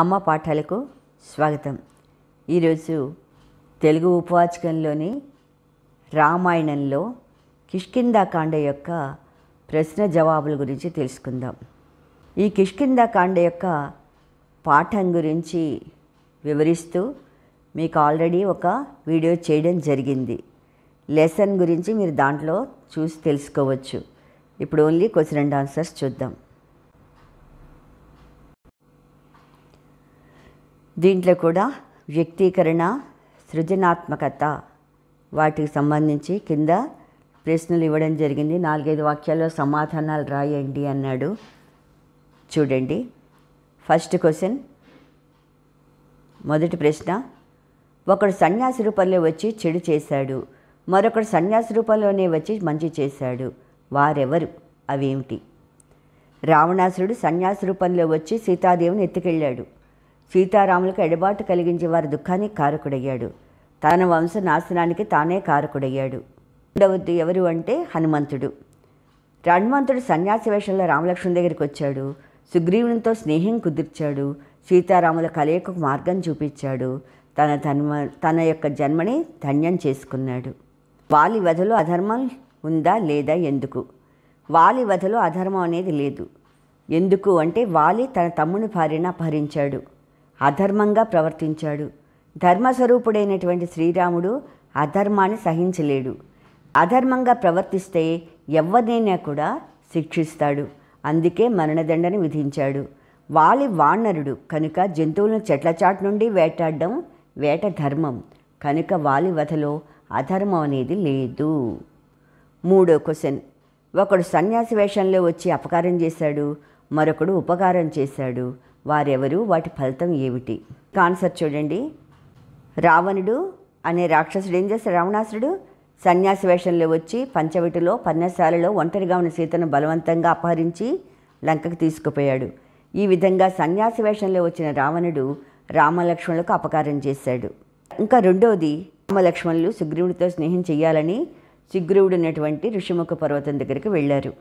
అమ్మ పాఠాలకు స్వాగతం ఈరోజు తెలుగు ఉపవాచకంలోని రామాయణంలో కిష్కిందాకాండ యొక్క ప్రశ్న జవాబుల గురించి తెలుసుకుందాం ఈ కిష్కిందాకాండ యొక్క పాఠం గురించి వివరిస్తూ మీకు ఆల్రెడీ ఒక వీడియో చేయడం జరిగింది లెసన్ గురించి మీరు దాంట్లో చూసి తెలుసుకోవచ్చు ఇప్పుడు ఓన్లీ క్వశ్చన్ అండ్ ఆన్సర్స్ చూద్దాం దీంట్లో కూడా వ్యక్తీకరణ సృజనాత్మకత వాటికి సంబంధించి కింద ప్రశ్నలు ఇవ్వడం జరిగింది నాలుగైదు వాక్యాల్లో సమాధానాలు రాయండి అన్నాడు చూడండి ఫస్ట్ క్వశ్చన్ మొదటి ప్రశ్న ఒకడు సన్యాసి రూపంలో వచ్చి చెడు చేశాడు మరొకడు సన్యాసి రూపంలోనే వచ్చి మంచి చేశాడు వారెవరు అవేమిటి రావణాసురుడు సన్యాసి రూపంలో వచ్చి సీతాదేవిని ఎత్తుకెళ్ళాడు సీతారాములకు ఎడబాటు కలిగించే వారి దుఃఖానికి కారకుడయ్యాడు తన వంశ నాశనానికి తానే కారకుడయ్యాడు ఉండవద్దు ఎవరు అంటే హనుమంతుడు హనుమంతుడు సన్యాసి వేషంలో రామలక్ష్మణ్ దగ్గరికి వచ్చాడు సుగ్రీవునితో స్నేహం కుదిర్చాడు సీతారాముల కలయికకు మార్గం చూపించాడు తన తన్మ తన యొక్క జన్మని ధన్యం చేసుకున్నాడు వాలి వధలో అధర్మం ఉందా లేదా ఎందుకు వాలి వధలో అధర్మం అనేది లేదు ఎందుకు అంటే వాలి తన తమ్ముని భార్యను అపహరించాడు అధర్మంగా ప్రవర్తించాడు ధర్మస్వరూపుడైనటువంటి శ్రీరాముడు అధర్మాన్ని సహించలేడు అధర్మంగా ప్రవర్తిస్తే ఎవరినైనా కూడా శిక్షిస్తాడు అందుకే మరణదండను విధించాడు వాలి వానరుడు కనుక జంతువులను చెట్లచాటు నుండి వేటాడడం వేట ధర్మం కనుక వాలి వధలో అధర్మం అనేది లేదు మూడో క్వశ్చన్ ఒకడు సన్యాసి వేషంలో వచ్చి అపకారం చేశాడు మరొకడు ఉపకారం చేశాడు వారెవరు వాటి ఫలితం ఏమిటి కాన్సర్ చూడండి రావణుడు అనే రాక్షసుడు ఏం చేస్తాడు రావణాసుడు సన్యాసి వేషంలో వచ్చి పంచవిటిలో పర్ణశాలలో ఒంటరిగా ఉన్న సీతను బలవంతంగా అపహరించి లంకకు తీసుకుపోయాడు ఈ విధంగా సన్యాసి వేషంలో వచ్చిన రావణుడు రామలక్ష్మణులకు అపకారం చేశాడు ఇంకా రెండవది రామలక్ష్మణులు సుగ్రీవుడితో స్నేహం చేయాలని సుగ్రీవుడు ఉన్నటువంటి ఋషిముఖ పర్వతం దగ్గరికి వెళ్ళారు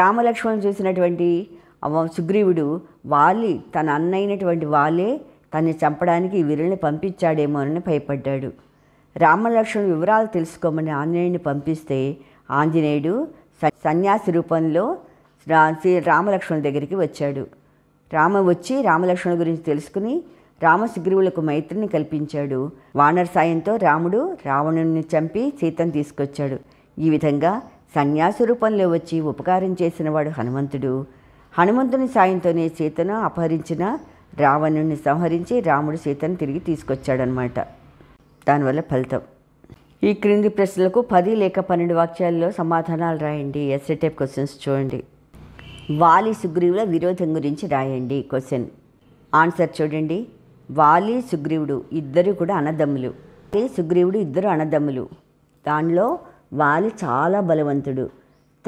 రామలక్ష్మణులు చూసినటువంటి సుగ్రీవుడు వాలి తన అన్నైనటువంటి వాలే తన్ని చంపడానికి వీరుల్ని పంపించాడేమోనని భయపడ్డాడు రామలక్ష్మణ వివరాలు తెలుసుకోమని ఆంజనేయుడిని పంపిస్తే ఆంజనేయుడు సన్యాసి రూపంలో శ్రీ రామలక్ష్మణ దగ్గరికి వచ్చాడు రామ వచ్చి రామలక్ష్మణుల గురించి తెలుసుకుని రామ సుగ్రీవులకు మైత్రిని కల్పించాడు వానర్ సాయంతో రాముడు రావణుని చంపి సీతను తీసుకొచ్చాడు ఈ విధంగా సన్యాసి రూపంలో వచ్చి ఉపకారం చేసినవాడు హనుమంతుడు హనుమంతుని సాయంతోనే సీతను అపహరించిన రావణుని సంహరించి రాముడు సీతను తిరిగి తీసుకొచ్చాడనమాట దానివల్ల ఫలితం ఈ క్రింది ప్రశ్నలకు పది లేక పన్నెండు వాక్యాల్లో సమాధానాలు రాయండి ఎస్ఏ టైప్ క్వశ్చన్స్ చూడండి వాలి సుగ్రీవుల విరోధం గురించి రాయండి క్వశ్చన్ ఆన్సర్ చూడండి వాలి సుగ్రీవుడు ఇద్దరు కూడా అన్నదమ్ములు సుగ్రీవుడు ఇద్దరు అన్నదమ్ములు దానిలో వాలి చాలా బలవంతుడు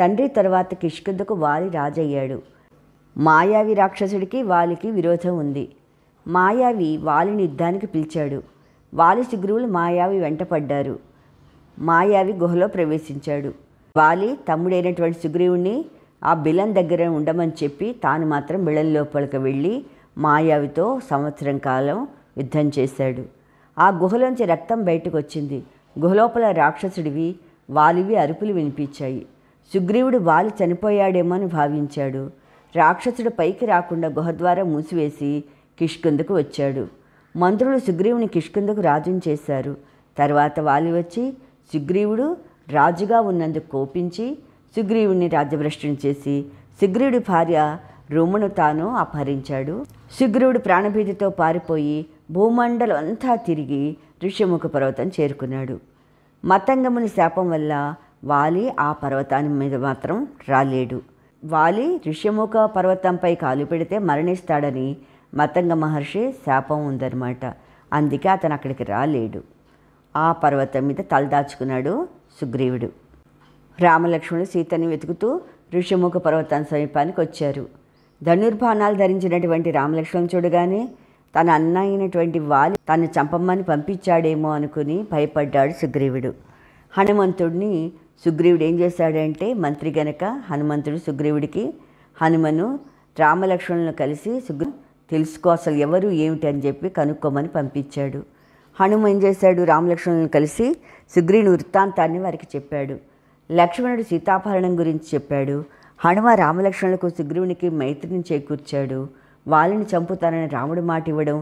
తండ్రి తర్వాత కిష్కిందకు వాలి రాజయ్యాడు మాయావి రాక్షసుడికి వాలికి విరోధం ఉంది మాయావి వాలిని యుద్ధానికి పిలిచాడు వాలి శిగురువులు మాయావి వెంటపడ్డారు మాయావి గుహలో ప్రవేశించాడు వాలి తమ్ముడైనటువంటి సుగ్రీవుణ్ణి ఆ బిలం దగ్గర ఉండమని చెప్పి తాను మాత్రం బిళం లోపలికి వెళ్ళి మాయావితో సంవత్సరం కాలం యుద్ధం చేశాడు ఆ గుహలోంచి రక్తం బయటకు వచ్చింది గుహలోపల రాక్షసుడివి వాలివి అరుపులు వినిపించాయి సుగ్రీవుడు వాలి చనిపోయాడేమో అని భావించాడు రాక్షసుడు పైకి రాకుండా గుహద్వారం మూసివేసి కిష్కిందకు వచ్చాడు మంత్రులు సుగ్రీవుని కిష్కిందకు రాజుని చేశారు తర్వాత వాలి వచ్చి సుగ్రీవుడు రాజుగా ఉన్నందుకు కోపించి సుగ్రీవుని రాజ్యభ్రష్టం చేసి సుగ్రీవుడి భార్య రోమును తాను అపహరించాడు సుగ్రీవుడు ప్రాణభీతితో పారిపోయి భూమండలం అంతా తిరిగి ఋషిముఖ పర్వతం చేరుకున్నాడు మతంగముని శాపం వల్ల వాలి ఆ పర్వతాన్ని మీద మాత్రం రాలేడు వాలి ఋష్యముఖ పర్వతంపై కాలు పెడితే మరణిస్తాడని మతంగ మహర్షి శాపం ఉందన్నమాట అందుకే అతను అక్కడికి రాలేడు ఆ పర్వతం మీద తలదాచుకున్నాడు సుగ్రీవుడు రామలక్ష్మణుడు సీతని వెతుకుతూ ఋషిముఖ పర్వతం సమీపానికి వచ్చారు ధనుర్భాణాలు ధరించినటువంటి రామలక్ష్మణ్ చూడగానే తన అన్న అయినటువంటి వాలి తను చంపమ్మని పంపించాడేమో అనుకుని భయపడ్డాడు సుగ్రీవుడు హనుమంతుడిని సుగ్రీవుడు ఏం చేశాడంటే మంత్రి గనక హనుమంతుడు సుగ్రీవుడికి హనుమను రామలక్ష్మణులను కలిసి సుగ్రీ తెలుసుకో అసలు ఎవరు ఏమిటి అని చెప్పి కనుక్కోమని పంపించాడు హనుమ ఏం చేశాడు రామలక్ష్మణులను కలిసి సుగ్రీవుని వృత్తాంతాన్ని వారికి చెప్పాడు లక్ష్మణుడు సీతాపహరణం గురించి చెప్పాడు హనుమ రామలక్ష్మణులకు సుగ్రీవునికి మైత్రిని చేకూర్చాడు వాళ్ళని చంపుతానని రాముడు మాట ఇవ్వడం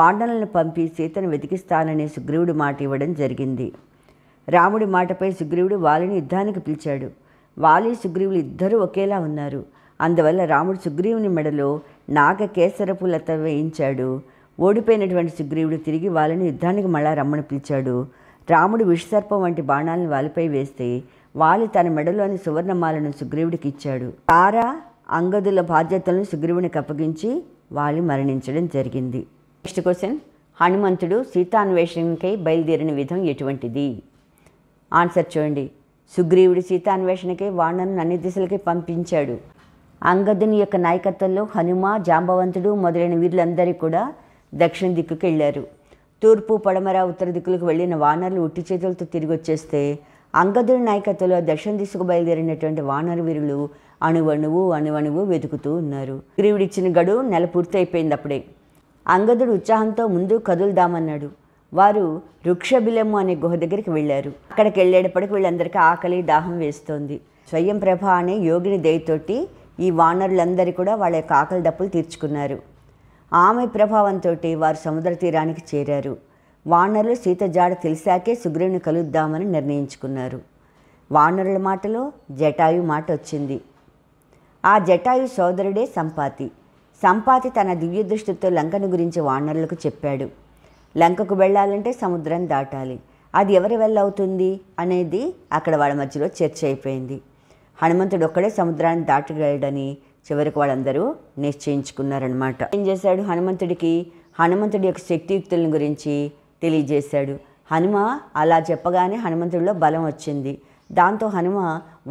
వాండలను పంపి సీతను వెతికిస్తానని సుగ్రీవుడు మాట ఇవ్వడం జరిగింది రాముడి మాటపై సుగ్రీవుడు వాలిని యుద్ధానికి పిలిచాడు వాలి సుగ్రీవులు ఇద్దరూ ఒకేలా ఉన్నారు అందువల్ల రాముడు సుగ్రీవుని మెడలో నాగ కేసరపు లత వేయించాడు ఓడిపోయినటువంటి సుగ్రీవుడు తిరిగి వాళ్ళని యుద్ధానికి మళ్ళా రమ్మని పిలిచాడు రాముడు విషసర్పం వంటి బాణాలను వాలిపై వేస్తే వాలి తన మెడలోని సువర్ణమాలను సుగ్రీవుడికి ఇచ్చాడు తార అంగదుల బాధ్యతలను సుగ్రీవునికి అప్పగించి వాలి మరణించడం జరిగింది నెక్స్ట్ క్వశ్చన్ హనుమంతుడు సీతాన్వేషణకై బయలుదేరిన విధం ఎటువంటిది ఆన్సర్ చూడండి సుగ్రీవుడు సీతాన్వేషణకి వాణను అన్ని దిశలకి పంపించాడు అంగదుని యొక్క నాయకత్వంలో హనుమ జాంబవంతుడు మొదలైన వీరులందరికీ కూడా దక్షిణ దిక్కుకి వెళ్ళారు తూర్పు పడమర ఉత్తర దిక్కులకు వెళ్ళిన వానరులు ఉట్టి చేతులతో తిరిగి వచ్చేస్తే అంగదుని నాయకత్వంలో దక్షిణ దిశకు బయలుదేరినటువంటి వానర వీరులు అణువణువు అణువణువు వెతుకుతూ ఉన్నారు గ్రీవుడిచ్చిన గడువు నెల పూర్తి అయిపోయింది అప్పుడే అంగదుడు ఉత్సాహంతో ముందు కదులుదామన్నాడు వారు వృక్షబిలము అనే గుహ దగ్గరికి వెళ్ళారు అక్కడికి వెళ్ళేటప్పటికి వీళ్ళందరికీ ఆకలి దాహం వేస్తోంది స్వయం ప్రభ అనే యోగిని దయతోటి ఈ వానరులందరూ కూడా వాళ్ళ యొక్క ఆకలి దప్పులు తీర్చుకున్నారు ఆమె ప్రభావంతో వారు సముద్ర తీరానికి చేరారు వానరులు సీత జాడ తెలిసాకే సుగ్రీవుని కలుద్దామని నిర్ణయించుకున్నారు వానరుల మాటలో జటాయు మాట వచ్చింది ఆ జటాయు సోదరుడే సంపాతి సంపాతి తన దివ్య దృష్టితో లంకను గురించి వానరులకు చెప్పాడు లంకకు వెళ్ళాలంటే సముద్రం దాటాలి అది ఎవరి వల్ల అవుతుంది అనేది అక్కడ వాళ్ళ మధ్యలో చర్చ అయిపోయింది హనుమంతుడు ఒక్కడే సముద్రాన్ని దాటగలడని చివరికి వాళ్ళందరూ నిశ్చయించుకున్నారనమాట ఏం చేశాడు హనుమంతుడికి హనుమంతుడి యొక్క శక్తియుక్తులను గురించి తెలియజేశాడు హనుమ అలా చెప్పగానే హనుమంతుడిలో బలం వచ్చింది దాంతో హనుమ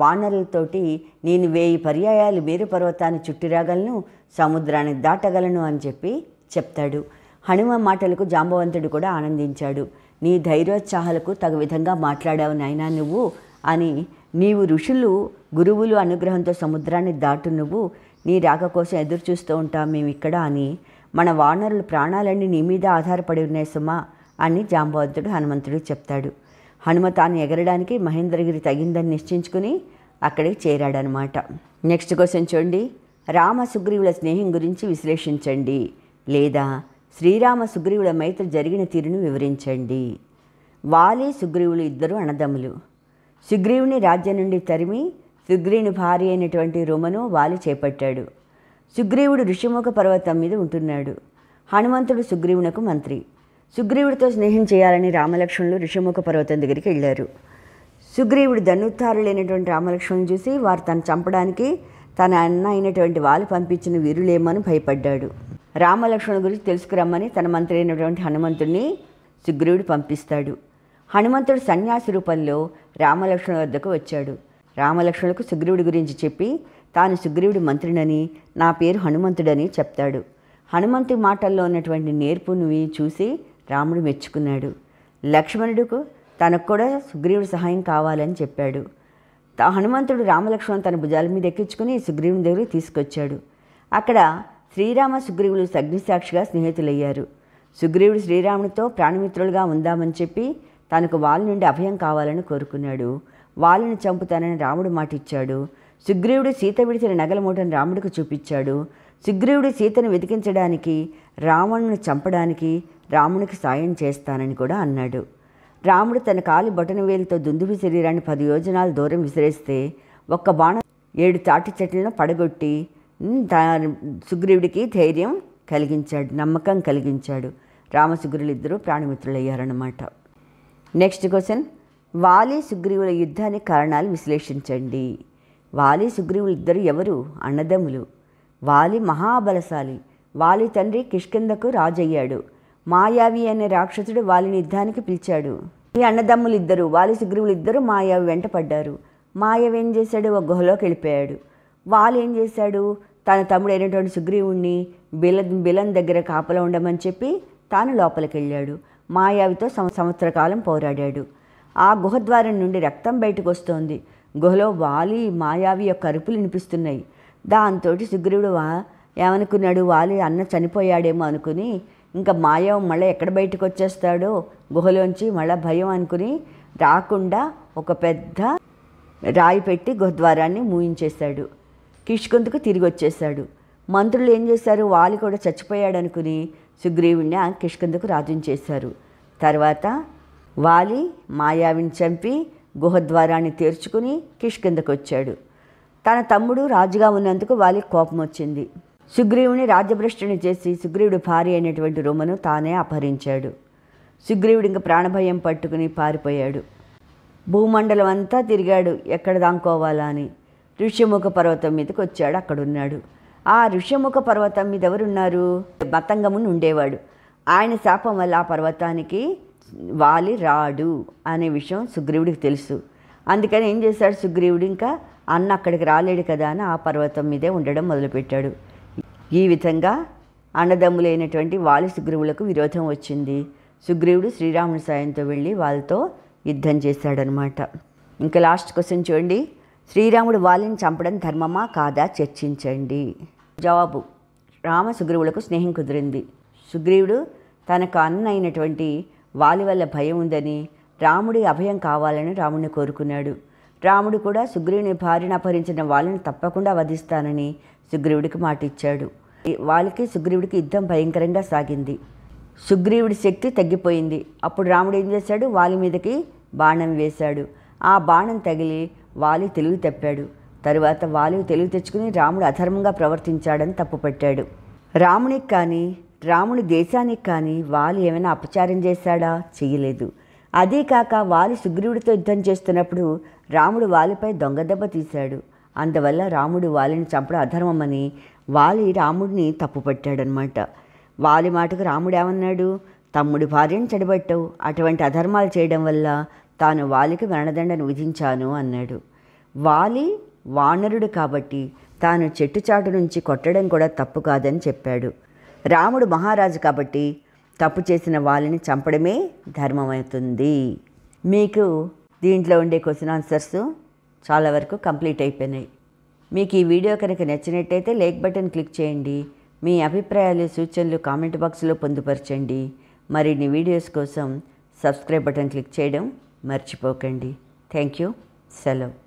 వానరులతోటి నేను వేయి పర్యాయాలు వేరు పర్వతాన్ని చుట్టిరాగలను సముద్రాన్ని దాటగలను అని చెప్పి చెప్తాడు హనుమ మాటలకు జాంబవంతుడు కూడా ఆనందించాడు నీ ధైర్యోత్సాహాలకు తగు విధంగా మాట్లాడావు నాయనా నువ్వు అని నీవు ఋషులు గురువులు అనుగ్రహంతో సముద్రాన్ని దాటు నువ్వు నీ రాక కోసం ఎదురు చూస్తూ ఉంటాం మేము ఇక్కడ అని మన వానరుల ప్రాణాలన్నీ నీ మీద ఆధారపడి ఉన్నాయి సుమా అని జాంబవంతుడు హనుమంతుడు చెప్తాడు హనుమ తాను ఎగరడానికి మహేంద్రగిరి తగిందని నిశ్చయించుకుని అక్కడికి చేరాడనమాట నెక్స్ట్ క్వశ్చన్ చూడండి రామ సుగ్రీవుల స్నేహం గురించి విశ్లేషించండి లేదా శ్రీరామ సుగ్రీవుల మైత్రి జరిగిన తీరును వివరించండి వాలి సుగ్రీవులు ఇద్దరు అన్నదమ్ములు సుగ్రీవుని రాజ్యం నుండి తరిమి సుగ్రీవుని భార్య అయినటువంటి రుమను వాలి చేపట్టాడు సుగ్రీవుడు ఋషిముఖ పర్వతం మీద ఉంటున్నాడు హనుమంతుడు సుగ్రీవునకు మంత్రి సుగ్రీవుడితో స్నేహం చేయాలని రామలక్ష్మణులు ఋషిముఖ పర్వతం దగ్గరికి వెళ్ళారు సుగ్రీవుడు ధనుత్తారు లేనటువంటి రామలక్ష్మణులు చూసి వారు తను చంపడానికి తన అన్న అయినటువంటి వాళ్ళు పంపించిన వీరులేమని భయపడ్డాడు రామలక్ష్మణ గురించి తెలుసుకురమ్మని తన మంత్రి అయినటువంటి హనుమంతుడిని సుగ్రీవుడు పంపిస్తాడు హనుమంతుడు సన్యాసి రూపంలో రామలక్ష్మణ వద్దకు వచ్చాడు రామలక్ష్మణులకు సుగ్రీవుడి గురించి చెప్పి తాను సుగ్రీవుడి మంత్రుడని నా పేరు హనుమంతుడని చెప్తాడు హనుమంతు మాటల్లో ఉన్నటువంటి నేర్పును చూసి రాముడు మెచ్చుకున్నాడు లక్ష్మణుడుకు తనకు కూడా సుగ్రీవుడి సహాయం కావాలని చెప్పాడు హనుమంతుడు రామలక్ష్మణ్ తన భుజాల మీద ఎక్కించుకుని సుగ్రీవుని దగ్గరికి తీసుకొచ్చాడు అక్కడ శ్రీరామ సుగ్రీవులు అగ్నిసాక్షిగా స్నేహితులయ్యారు సుగ్రీవుడు శ్రీరామునితో ప్రాణమిత్రులుగా ఉందామని చెప్పి తనకు వాళ్ళ నుండి అభయం కావాలని కోరుకున్నాడు వాళ్ళని చంపుతానని రాముడు మాటిచ్చాడు సుగ్రీవుడు సీత విడిచిన నగల మూటను రాముడికి చూపించాడు సుగ్రీవుడు సీతను వెతికించడానికి రావణుని చంపడానికి రామునికి సాయం చేస్తానని కూడా అన్నాడు రాముడు తన కాలి బొటన వేలితో దుందుబి శరీరాన్ని పది యోజనాలు దూరం విసిరేస్తే ఒక్క బాణం ఏడు తాటి చెట్లను పడగొట్టి సుగ్రీవుడికి ధైర్యం కలిగించాడు నమ్మకం కలిగించాడు రామసుగ్రీవులు ఇద్దరు ప్రాణమిత్రులయ్యారన్నమాట నెక్స్ట్ క్వశ్చన్ వాలి సుగ్రీవుల యుద్ధానికి కారణాలు విశ్లేషించండి వాలి సుగ్రీవులు ఇద్దరు ఎవరు అన్నదమ్ములు వాలి మహాబలశాలి వాలి తండ్రి కిష్కిందకు రాజయ్యాడు మాయావి అనే రాక్షసుడు వాలిని యుద్ధానికి పిలిచాడు ఈ అన్నదమ్ములు ఇద్దరు వాలి సుగ్రీవులు ఇద్దరు మాయావి వెంట పడ్డారు మాయావి ఏం చేశాడు ఒక గుహలోకి వెళ్ళిపోయాడు వాలి ఏం చేశాడు తన తమ్ముడైనటువంటి సుగ్రీవుణ్ణి బిల బిలం దగ్గర కాపలా ఉండమని చెప్పి తాను లోపలికి వెళ్ళాడు మాయావితో సంవత్సర కాలం పోరాడాడు ఆ గుహద్వారం నుండి రక్తం బయటకు వస్తోంది గుహలో వాలి మాయావి యొక్క అరుపులు వినిపిస్తున్నాయి దాంతో సుగ్రీవుడు వా ఏమనుకున్నాడు వాలి అన్న చనిపోయాడేమో అనుకుని ఇంకా మాయావి మళ్ళీ ఎక్కడ బయటకు వచ్చేస్తాడో గుహలోంచి మళ్ళీ భయం అనుకుని రాకుండా ఒక పెద్ద రాయి పెట్టి గుహద్వారాన్ని మూయించేశాడు కిష్కుందుకు తిరిగి వచ్చేశాడు మంత్రులు ఏం చేశారు వాలి కూడా చచ్చిపోయాడనుకుని సుగ్రీవుణ్ణి కిష్కుందుకు రాజ్యం చేశారు తర్వాత వాలి మాయావిని చంపి గుహద్వారాన్ని తెరుచుకుని కిష్కిందకు వచ్చాడు తన తమ్ముడు రాజుగా ఉన్నందుకు వాలికి కోపం వచ్చింది సుగ్రీవుని రాజభ్రష్టుని చేసి సుగ్రీవుడు భార్య అయినటువంటి రొమ్మను తానే అపహరించాడు సుగ్రీవుడు ఇంక ప్రాణభయం పట్టుకుని పారిపోయాడు భూమండలం అంతా తిరిగాడు ఎక్కడ దాంకోవాలా అని ఋష్యముఖ పర్వతం మీదకి వచ్చాడు అక్కడున్నాడు ఆ ఋష్యముఖ పర్వతం మీద ఎవరున్నారు మతంగముని ఉండేవాడు ఆయన శాపం వల్ల ఆ పర్వతానికి వాలి రాడు అనే విషయం సుగ్రీవుడికి తెలుసు అందుకని ఏం చేశాడు సుగ్రీవుడు ఇంకా అన్న అక్కడికి రాలేడు కదా అని ఆ పర్వతం మీదే ఉండడం మొదలుపెట్టాడు ఈ విధంగా అన్నదమ్ములైనటువంటి వాలి సుగ్రీవులకు విరోధం వచ్చింది సుగ్రీవుడు శ్రీరాముని సాయంతో వెళ్ళి వాళ్ళతో యుద్ధం చేశాడనమాట ఇంకా లాస్ట్ క్వశ్చన్ చూడండి శ్రీరాముడు వాలిని చంపడం ధర్మమా కాదా చర్చించండి జవాబు రామ సుగ్రీవులకు స్నేహం కుదిరింది సుగ్రీవుడు తనకు అన్నైనటువంటి వాలి వల్ల భయం ఉందని రాముడి అభయం కావాలని రాముడిని కోరుకున్నాడు రాముడు కూడా సుగ్రీవుని భార్యను అపహరించిన వాళ్ళని తప్పకుండా వధిస్తానని సుగ్రీవుడికి మాట ఇచ్చాడు వాళ్ళకి సుగ్రీవుడికి యుద్ధం భయంకరంగా సాగింది సుగ్రీవుడి శక్తి తగ్గిపోయింది అప్పుడు రాముడు ఏం చేశాడు వాలి మీదకి బాణం వేశాడు ఆ బాణం తగిలి వాలి తెలివి తప్పాడు తరువాత వాలి తెలివి తెచ్చుకుని రాముడు అధర్మంగా ప్రవర్తించాడని తప్పుపట్టాడు రామునికి కానీ రాముని దేశానికి కానీ వాలి ఏమైనా అపచారం చేశాడా చేయలేదు అదే కాక వాలి సుగ్రీవుడితో యుద్ధం చేస్తున్నప్పుడు రాముడు వాలిపై దొంగదెబ్బ తీశాడు అందువల్ల రాముడు వాలిని చంపడం అధర్మమని వాలి రాముడిని తప్పుపట్టాడనమాట వాలి మాటకు రాముడు ఏమన్నాడు తమ్ముడి భార్యను చెడబెట్టవు అటువంటి అధర్మాలు చేయడం వల్ల తాను వాలికి మరణదండను విధించాను అన్నాడు వాలి వానరుడు కాబట్టి తాను చెట్టు చాటు నుంచి కొట్టడం కూడా తప్పు కాదని చెప్పాడు రాముడు మహారాజు కాబట్టి తప్పు చేసిన వాళ్ళని చంపడమే ధర్మమవుతుంది మీకు దీంట్లో ఉండే క్వశ్చన్ ఆన్సర్స్ చాలా వరకు కంప్లీట్ అయిపోయినాయి మీకు ఈ వీడియో కనుక నచ్చినట్టయితే లైక్ బటన్ క్లిక్ చేయండి మీ అభిప్రాయాలు సూచనలు కామెంట్ బాక్స్లో పొందుపరచండి మరిన్ని వీడియోస్ కోసం సబ్స్క్రైబ్ బటన్ క్లిక్ చేయడం మర్చిపోకండి థ్యాంక్ యూ సెలవు